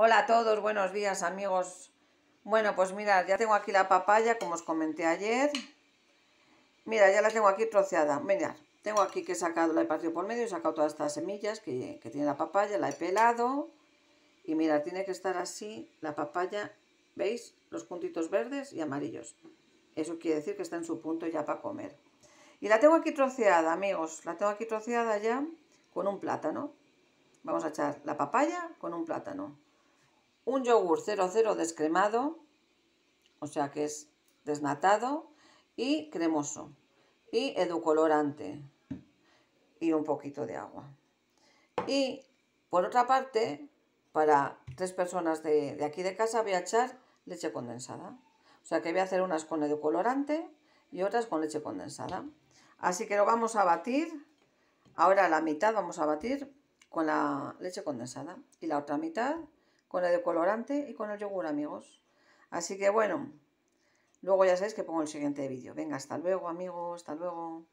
Hola a todos, buenos días amigos. Bueno, pues mirad, ya tengo aquí la papaya, como os comenté ayer. Mira, ya la tengo aquí troceada. Mirad, tengo aquí que he sacado, la he partido por medio, he sacado todas estas semillas que, tiene la papaya, la he pelado. Y mira, tiene que estar así la papaya, ¿veis? Los puntitos verdes y amarillos. Eso quiere decir que está en su punto ya para comer. Y la tengo aquí troceada, amigos. La tengo aquí troceada ya con un plátano. Vamos a echar la papaya con un plátano un yogur 00 descremado, o sea que es desnatado y cremoso, y edulcorante y un poquito de agua. Y por otra parte, para tres personas de, aquí de casa voy a echar leche condensada. O sea que voy a hacer unas con edulcorante y otras con leche condensada. Así que lo vamos a batir. Ahora la mitad vamos a batir con la leche condensada y la otra mitad con el decolorante y con el yogur, amigos. Así que bueno, luego ya sabéis que pongo el siguiente vídeo. Venga, hasta luego, amigos, hasta luego.